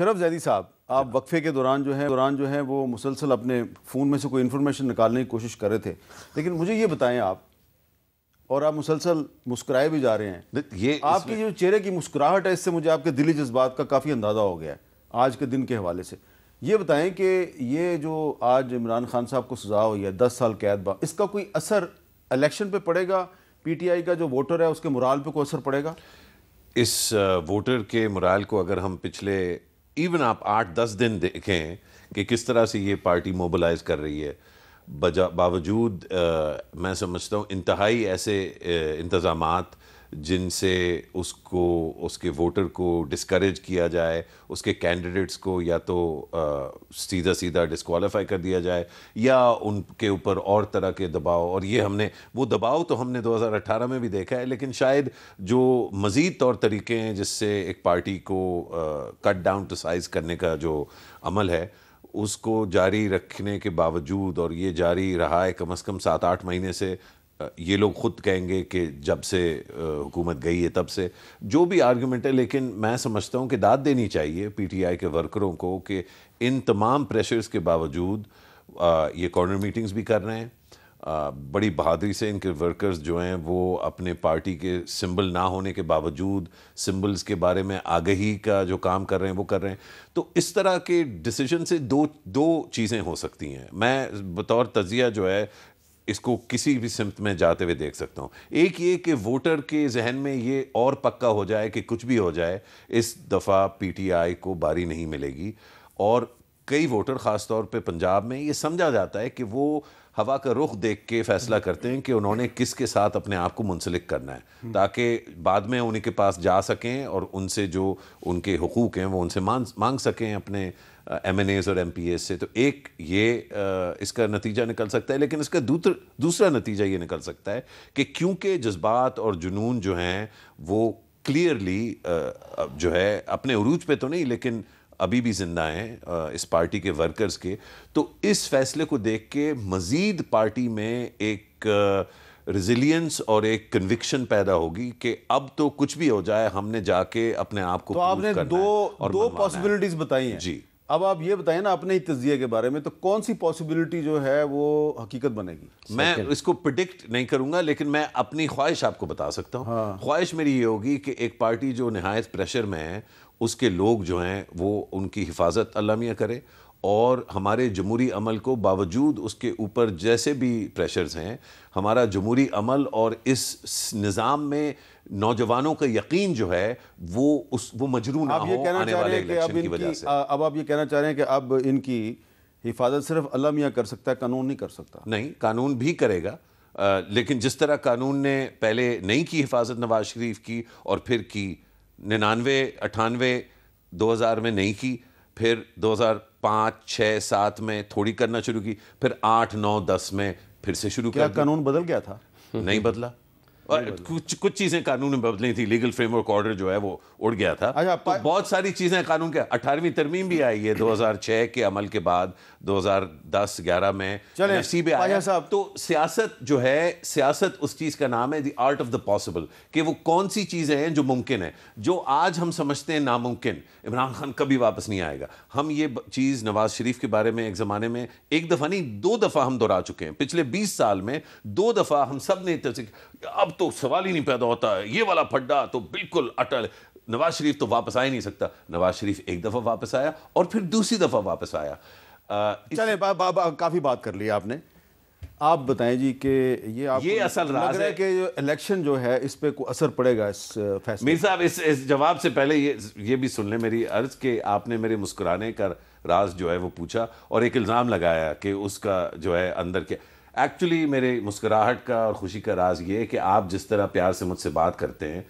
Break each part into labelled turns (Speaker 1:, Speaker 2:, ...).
Speaker 1: शरफ जैदी साहब आप अच्छा। वक्फे के दौरान जो है दौरान जो है वो मुसलसल अपने फ़ोन में से कोई इन्फॉर्मेशन निकालने की कोशिश कर रहे थे लेकिन मुझे ये बताएं आप और आप मुसलसल मुस्कुराए भी जा रहे हैं ये आपकी जो चेहरे की मुस्कुराहट है इससे मुझे आपके दिली जज्बात का काफ़ी अंदाज़ा हो गया है आज के दिन के हवाले से ये बताएं कि ये जो आज इमरान खान साहब को सज़ा हुई है दस साल कैद बा इसका कोई असर इलेक्शन पर पड़ेगा पी टी आई का जो वोटर है उसके मुराल पर कोई असर पड़ेगा
Speaker 2: इस वोटर के मुराल को अगर हम पिछले इवन आप आठ दस दिन देखें कि किस तरह से ये पार्टी मोबलाइज कर रही है बजा बावजूद आ, मैं समझता हूँ इंतहाई ऐसे इंतज़ाम जिनसे उसको उसके वोटर को डिस्करेज किया जाए उसके कैंडिडेट्स को या तो आ, सीधा सीधा डिस्कवालीफाई कर दिया जाए या उनके ऊपर और तरह के दबाव और ये हमने वो दबाव तो हमने 2018 में भी देखा है लेकिन शायद जो मज़ीद तौर तरीके हैं जिससे एक पार्टी को कट डाउन टू साइज़ करने का जो अमल है उसको जारी रखने के बावजूद और ये जारी रहा है कम अज़ कम सात आठ महीने से ये लोग खुद कहेंगे कि जब से हुकूमत गई है तब से जो भी आर्ग्यूमेंट है लेकिन मैं समझता हूँ कि दाद देनी चाहिए पीटीआई के वर्करों को कि इन तमाम प्रेशर्स के बावजूद ये कॉर्नर मीटिंग्स भी कर रहे हैं बड़ी बहादुरी से इनके वर्कर्स जो हैं वो अपने पार्टी के सिंबल ना होने के बावजूद सिंबल्स के बारे में आगही का जो काम कर रहे हैं वो कर रहे हैं तो इस तरह के डिसीजन से दो दो चीज़ें हो सकती हैं मैं बतौर तजिया जो है इसको किसी भी सिमत में जाते हुए देख सकता हूँ एक ये कि वोटर के जहन में ये और पक्का हो जाए कि कुछ भी हो जाए इस दफ़ा पीटीआई को बारी नहीं मिलेगी और कई वोटर ख़ास तौर पे पंजाब में ये समझा जाता है कि वो हवा का रुख देख के फैसला करते हैं कि उन्होंने किसके साथ अपने आप को मुंसलिक करना है ताकि बाद में उनके पास जा सकें और उनसे जो उनके हकूक़ हैं वो उनसे मांग मांग सकें अपने एम एन एज और एम पी एस से तो एक ये इसका नतीजा निकल सकता है लेकिन इसका दूसरा दूसरा नतीजा ये निकल सकता है कि क्योंकि जज्बात और जुनून जो हैं वो क्लियरली जो है अपने अरूज पे तो नहीं लेकिन अभी भी जिंदा हैं इस पार्टी के वर्कर्स के तो इस फैसले को देख के मज़ीद पार्टी में एक रिजिलियंस और एक कन्विक्शन पैदा होगी कि अब तो कुछ भी हो जाए हमने जाके अपने आप को तो आपने दो दो पॉसिबिलिटीज
Speaker 1: बताई हैं जी अब आप ये बताएं ना अपने ही तजिए के बारे में तो कौन सी पॉसिबिलिटी जो है वो हकीकत बनेगी मैं
Speaker 2: इसको प्रिडिक्ट नहीं करूंगा लेकिन मैं अपनी ख्वाहिश आपको बता सकता हूँ हाँ। ख्वाहिश मेरी ये होगी कि एक पार्टी जो नहायत प्रेशर में है उसके लोग जो हैं वो उनकी हिफाजत अल्लाह मियाँ करे और हमारे जमहूरी अमल को बावजूद उसके ऊपर जैसे भी प्रेशर्स हैं हमारा जमहूरी अमल और इस निज़ाम में नौजवानों का यकीन जो है वो उस वो मजरू ना हो आने वाले इलेक्शन की वजह
Speaker 1: से अब आप ये कहना चाह रहे हैं कि अब इनकी हिफाजत सिर्फ अल्लाह कर सकता है कानून नहीं कर सकता नहीं कानून भी करेगा आ, लेकिन जिस तरह कानून ने पहले नहीं की हिफाजत
Speaker 2: नवाज शरीफ की और फिर की निन्यानवे अठानवे हज़ार में नहीं की फिर हज़ार पाँच छह सात में थोड़ी करना शुरू की फिर आठ नौ दस में फिर से शुरू किया कानून बदल गया था नहीं बदला और कुछ कुछ चीज़ें कानून में बदली थी लीगल फ्रेमवर्क ऑर्डर जो है वो उड़ गया था अच्छा तो बहुत सारी चीज़ें कानून के अठारहवीं तरमीम भी आई है 2006 के अमल के बाद 2010-11 में नसीब आया साहब तो सियासत जो है सियासत उस चीज़ का नाम है the art of the possible कि वो कौन सी चीज़ें हैं जो मुमकिन है जो आज हम समझते हैं नामुमकिन इमरान खान कभी वापस नहीं आएगा हम ये चीज़ नवाज शरीफ के बारे में एक ज़माने में एक दफ़ा नहीं दो दफ़ा हम दोहरा चुके हैं पिछले बीस साल में दो दफ़ा हम सब ने अब तो सवाल ही नहीं पैदा होता ये वाला फड्डा तो बिल्कुल अटल नवाज शरीफ तो वापस आ ही नहीं सकता नवाज शरीफ एक दफ़ा वापस
Speaker 1: आया और फिर दूसरी दफ़ा वापस आया इस... चले बा, बा, बा, काफ़ी बात कर ली आपने आप बताएं जी कि ये आप ये असल राज है कि इलेक्शन जो है इस पे कोई असर पड़ेगा इस फैसले मीर
Speaker 2: साहब इस इस जवाब से पहले ये ये भी सुन ले मेरी अर्ज के आपने मेरे मुस्कुराने का राज जो है वो पूछा और एक इल्ज़ाम लगाया कि उसका जो है अंदर क्या एक्चुअली मेरे मुस्कुराहट का और खुशी का राज ये है कि आप जिस तरह प्यार से मुझसे बात करते हैं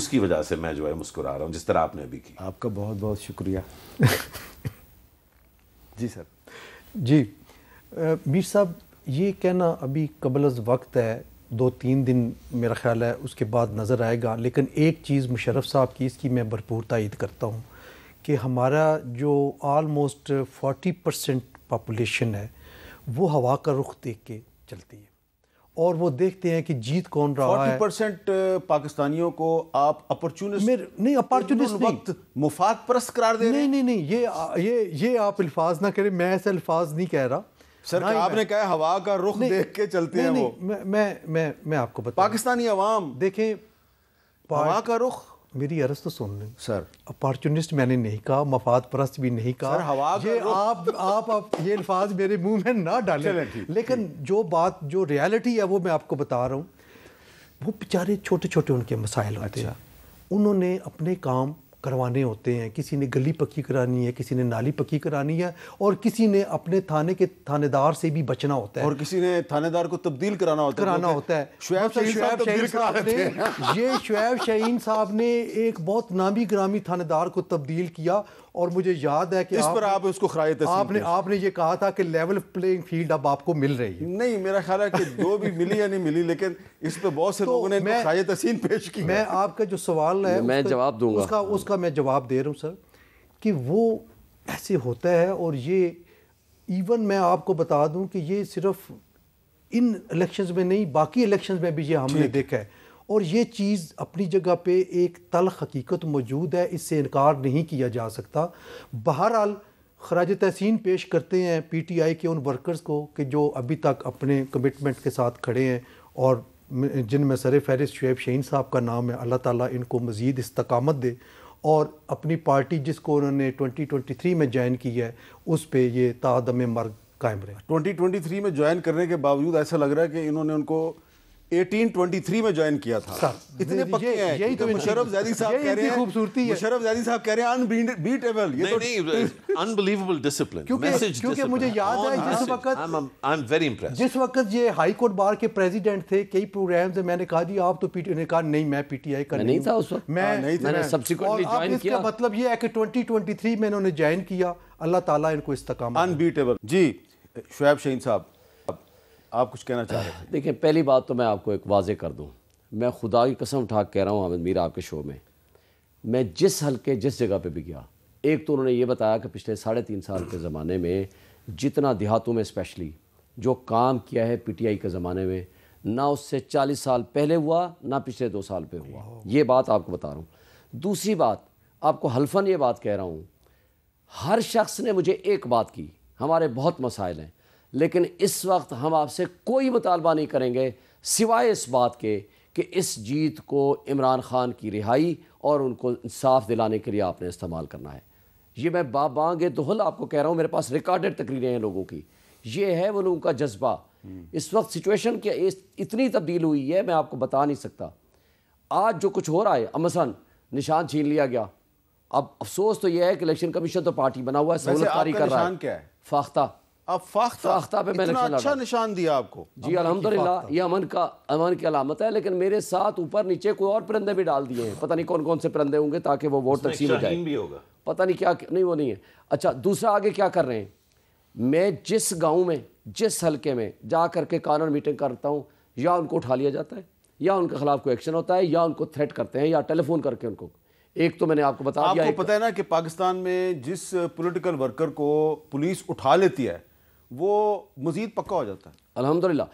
Speaker 2: उसकी वजह से मैं जो है मुस्कुरा रहा हूँ जिस तरह आपने अभी की
Speaker 3: आपका बहुत बहुत शुक्रिया जी सर जी मीर साहब ये कहना अभी कबल वक्त है दो तीन दिन मेरा ख्याल है उसके बाद नज़र आएगा लेकिन एक चीज़ मुशरफ साहब की इसकी मैं भरपूर तायद करता हूँ कि हमारा जो आलमोस्ट 40 परसेंट पापुलेशन है वो हवा का रुख देख के चलती है और वो देखते हैं कि जीत कौन रहा 40 है
Speaker 1: परसेंट पाकिस्तानियों
Speaker 3: को आप अपॉर्चुनिस्ट नहीं अपॉर्चुनिस्ट वक्त मुफाद परस्त करार दे नहीं नहीं नहीं ये ये ये आप अल्फाज ना करें मैं ऐसे अल्फाज नहीं कह रहा सर आपने कहा हवा का रुख देख के चलते हैं वो मैं मैं मैं आपको बता पाकिस्तानी अवाम देखें हवा का रुख मेरी अरस तो सुन लें सर अपॉर्चुनिस्ट मैंने नहीं कहा मफाद परस्त भी नहीं कहा सर, हवा ये आप, आप आप ये अल्फाज मेरे मुंह में ना डालें लेकिन जो बात जो रियलिटी है वो मैं आपको बता रहा हूँ वो बेचारे छोटे छोटे उनके मसाइल होते अच्छा। हैं उन्होंने अपने काम करवाने होते हैं किसी ने गली पक्की करानी है किसी ने नाली पक्की करानी है और किसी ने अपने थाने के थानेदार से भी बचना होता है और
Speaker 1: किसी ने थानेदार को तब्दील कराना होता कराना होता है शुएब तो शुएब शहीन साहब ने
Speaker 3: ये शुएब शहीन साहब ने एक बहुत नामी ग्रामी थानेदार को तब्दील किया और मुझे याद है कि इस आप, पर आप उसको खराज आपने आपने ये कहा था कि लेवल प्लेइंग फील्ड अब आपको मिल रही है
Speaker 1: नहीं मेरा ख्याल है कि दो भी मिली या नहीं मिली लेकिन इस पर बहुत से तो लोगों ने मैं, पेश की
Speaker 3: मैं आपका जो सवाल है मैं जवाब दूंगा उसका उसका उसका मैं जवाब दे रहा हूँ सर कि वो ऐसे होता है और ये इवन मैं आपको बता दूं कि ये सिर्फ इन इलेक्शंस में नहीं बाकी इलेक्शंस में भी ये हमने देखा है और ये चीज़ अपनी जगह पे एक तल हकीकत मौजूद है इससे इनकार नहीं किया जा सकता बहरहाल खराज तहसिन पेश करते हैं पी टी आई के उन वर्कर्स को कि जो अभी तक अपने कमिटमेंट के साथ खड़े हैं और जिनमें सर फहरिस्त शुब शहीन साहब का नाम है अल्लाह ताली इनको मज़ीद इस्तकामत दे और अपनी पार्टी जिसको उन्होंने 2023 में ज्वाइन की है उस पर ये तादम मर्ग कायम रहे 2023 में ज्वाइन करने
Speaker 1: के बावजूद ऐसा लग रहा है कि इन्होंने उनको 1823 में ज्वाइन किया था इतने पक्के हैं यही तो मुशरफ जैदी साहब कह रहे हैं खूबसूरती है मुशरफ जैदी साहब कह रहे हैं अनबीटेबल ये तो
Speaker 2: अनबिलीवेबल डिसिप्लिन क्योंकि क्योंकि मुझे याद है जिस वक्त आई एम वेरी इंप्रेस्ड
Speaker 3: जिस वक्त ये हाई कोर्ट बार के प्रेसिडेंट थे कई प्रोग्राम्स में मैंने कहा जी आप तो पीटी ने कहा नहीं मैं पीटीआई कर नहीं था उस वक्त मैं हाँ, नहीं था मैंने सब्सीक्वेंटली ज्वाइन किया इसका मतलब ये है कि 2023 में इन्होंने ज्वाइन किया अल्लाह ताला इनको इस्तकाम अनबीटेबल जी शुएब शहीन साहब
Speaker 4: आप कुछ कहना चाह रहे हैं देखिए पहली बात तो मैं आपको एक वाजे कर दूँ मैं खुदा की कसम उठा कह रहा हूँ अहमद मीर आपके शो में मैं जिस हल्के जिस जगह पे भी गया एक तो उन्होंने ये बताया कि पिछले साढ़े तीन साल के ज़माने में जितना देहातों में स्पेशली जो काम किया है पीटीआई के ज़माने में ना उससे चालीस साल पहले हुआ ना पिछले दो साल पे हुआ ये बात आपको बता रहा हूँ दूसरी बात आपको हल्फन ये बात कह रहा हूँ हर शख्स ने मुझे एक बात की हमारे बहुत मसाइल हैं लेकिन इस वक्त हम आपसे कोई मुतालबा नहीं करेंगे सिवाय इस बात के कि इस जीत को इमरान ख़ान की रिहाई और उनको इंसाफ दिलाने के लिए आपने इस्तेमाल करना है ये मैं बाबांग दोहल आपको कह रहा हूँ मेरे पास रिकॉर्डेड तकरीरें हैं लोगों की ये है वो लोगों का जज्बा इस वक्त सिचुएशन क्या इतनी तब्दील हुई है मैं आपको बता नहीं सकता आज जो कुछ हो रहा है अमसन निशान छीन लिया गया अब अफसोस तो यह है कि इलेक्शन कमीशन तो पार्टी बना हुआ है सहूलत कर रहा है फाख्ता अब फाख्ता फाख्ता पे मैं निशान अच्छा निशान दिया आपको जी अलहमदिल्ला ये अमन का अमन की अलामत है लेकिन मेरे साथ ऊपर नीचे कोई और परिंदे भी डाल दिए हैं पता नहीं कौन कौन से परिंदे होंगे ताकि वो वोट तकसीम हो जाए पता नहीं क्या नहीं वो नहीं है अच्छा दूसरा आगे क्या कर रहे हैं मैं जिस गाँव में जिस हल्के में जा करके कानून मीटिंग करता हूँ या उनको उठा लिया जाता है या उनके खिलाफ कोई एक्शन होता है या उनको थ्रेट करते हैं या टेलीफोन करके उनको एक तो मैंने आपको बताया आपको पता
Speaker 1: है ना कि पाकिस्तान में जिस
Speaker 4: पॉलिटिकल वर्कर को पुलिस उठा लेती है वो मज़ीद पक्का हो जाता है अलहमदिल्ला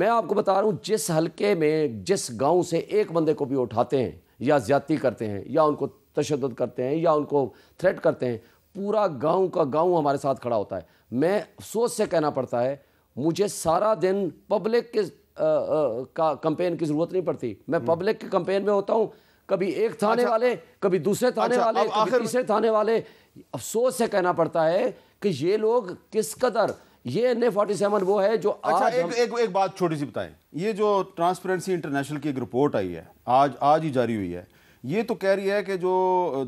Speaker 4: मैं आपको बता रहा हूँ जिस हलके में जिस गाँव से एक बंदे को भी उठाते हैं या ज़्यादती करते हैं या उनको तशद करते हैं या उनको थ्रेट करते हैं पूरा गांव का गांव हमारे साथ खड़ा होता है मैं अफसोस से कहना पड़ता है मुझे सारा दिन पब्लिक के आ, आ, का कंपेन की ज़रूरत नहीं पड़ती मैं पब्लिक हम्म। के कंपेन में होता हूँ कभी एक थाने अच्छा, वाले कभी दूसरे थाने अच्छा, वाले कभी तीसरे थाने वाले अफसोस से कहना पड़ता है कि ये लोग किस कदर ये एन ए फोर्टी सेवन वो है जो अच्छा, आज एक, हम...
Speaker 1: एक, एक बात छोटी सी बताएं ये जो ट्रांसपेरेंसी इंटरनेशनल की एक रिपोर्ट आई है आज आज ही जारी हुई है ये तो कह रही है कि जो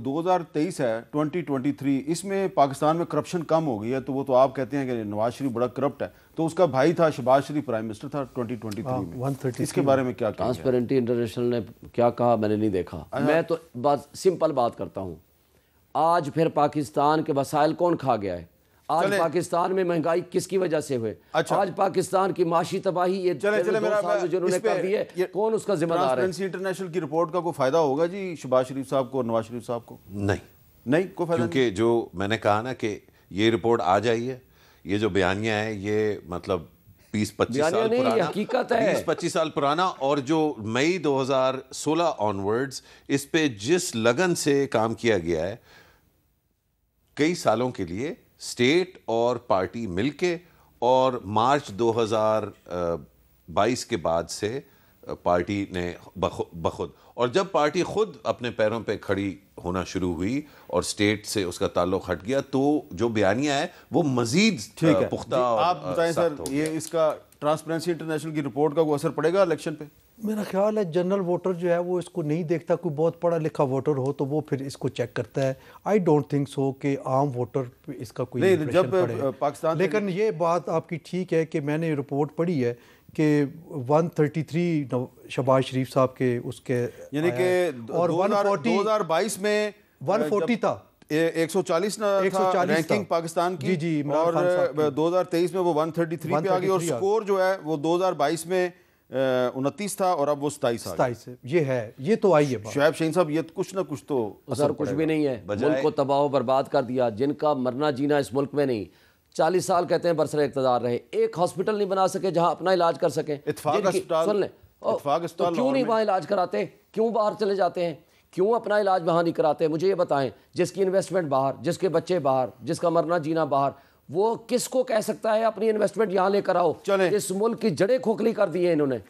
Speaker 1: 2023 है 2023 इसमें पाकिस्तान में करप्शन कम हो गई है तो वो तो आप कहते हैं कि नवाज शरीफ बड़ा करप्ट है तो उसका भाई था शहबाज शरीफ
Speaker 4: प्राइम मिनिस्टर था 2023 हाँ, में इसके बारे में क्या ट्रांसपेरेंटी इंटरनेशनल ने क्या कहा मैंने नहीं देखा अच्छा। मैं तो बात सिंपल बात करता हूँ आज फिर पाकिस्तान के वसाइल कौन खा गया है आज पाकिस्तान में महंगाई किसकी वजह से हुए अच्छा। आज पाकिस्तान की माशी तबाही ये चले चले साल जो जिन्होंने कर दी है कौन उसका जिम्मेदार है
Speaker 1: इंटरनेशनल की रिपोर्ट का कोई फायदा होगा जी शबाज शरीफ साहब को नवाज शरीफ साहब को
Speaker 2: नहीं नहीं कोई फायदा क्योंकि जो मैंने कहा ना कि ये रिपोर्ट आ जाइए ये जो बयानिया है ये मतलब बीस पच्चीस साल बीस पच्चीस साल पुराना और जो मई 2016 ऑनवर्ड्स इस पे जिस लगन से काम किया गया है कई सालों के लिए स्टेट और पार्टी मिलके और मार्च 2022 के बाद से पार्टी ने बखुद और जब पार्टी खुद अपने पैरों पे खड़ी होना शुरू हुई और स्टेट से उसका ताल्लुक हट गया
Speaker 1: तो जो बयानिया है वो मजीद ठीक है पुख्ता आप बताएं सर ये इसका ट्रांसपेरेंसी इंटरनेशनल की रिपोर्ट का कोई असर पड़ेगा इलेक्शन पे
Speaker 3: मेरा ख्याल है जनरल वोटर जो है वो इसको नहीं देखता कोई बहुत पढ़ा लिखा वोटर हो तो वो फिर इसको चेक करता है आई डोंट थिंक सो कि आम वोटर इसका कोई नहीं जब पाकिस्तान लेकिन ये बात आपकी ठीक है कि मैंने रिपोर्ट पढ़ी है कि 133 शबाज शरीफ साहब के उसके यानी कि और 2022
Speaker 1: में 140 था एक सौ चालीस रैंकिंग पाकिस्तान की जी जी और 2023 में वो 133 पे आ गई और स्कोर जो है वो 2022 में उनतीस था और अब वो सताईस सताईस
Speaker 3: ये है ये तो आई है शुएब शहीन साहब ये तो कुछ ना कुछ तो असर कुछ भी नहीं है मुल्क को
Speaker 4: तबाह बर्बाद कर दिया जिनका मरना जीना इस मुल्क में नहीं चालीस साल कहते हैं बरसर इकतदार रहे एक हॉस्पिटल नहीं बना सके जहाँ अपना इलाज कर सके सुन लें तो क्यों नहीं वहाँ इलाज कराते क्यों बाहर चले जाते हैं क्यों अपना इलाज वहाँ नहीं कराते मुझे ये बताएं जिसकी इन्वेस्टमेंट बाहर जिसके बच्चे बाहर जिसका मरना जीना बाहर वो किसको कह सकता है अपनी इन्वेस्टमेंट यहाँ लेकर आओ इस मुल्क की जड़े खोखली कर दी है इन्होंने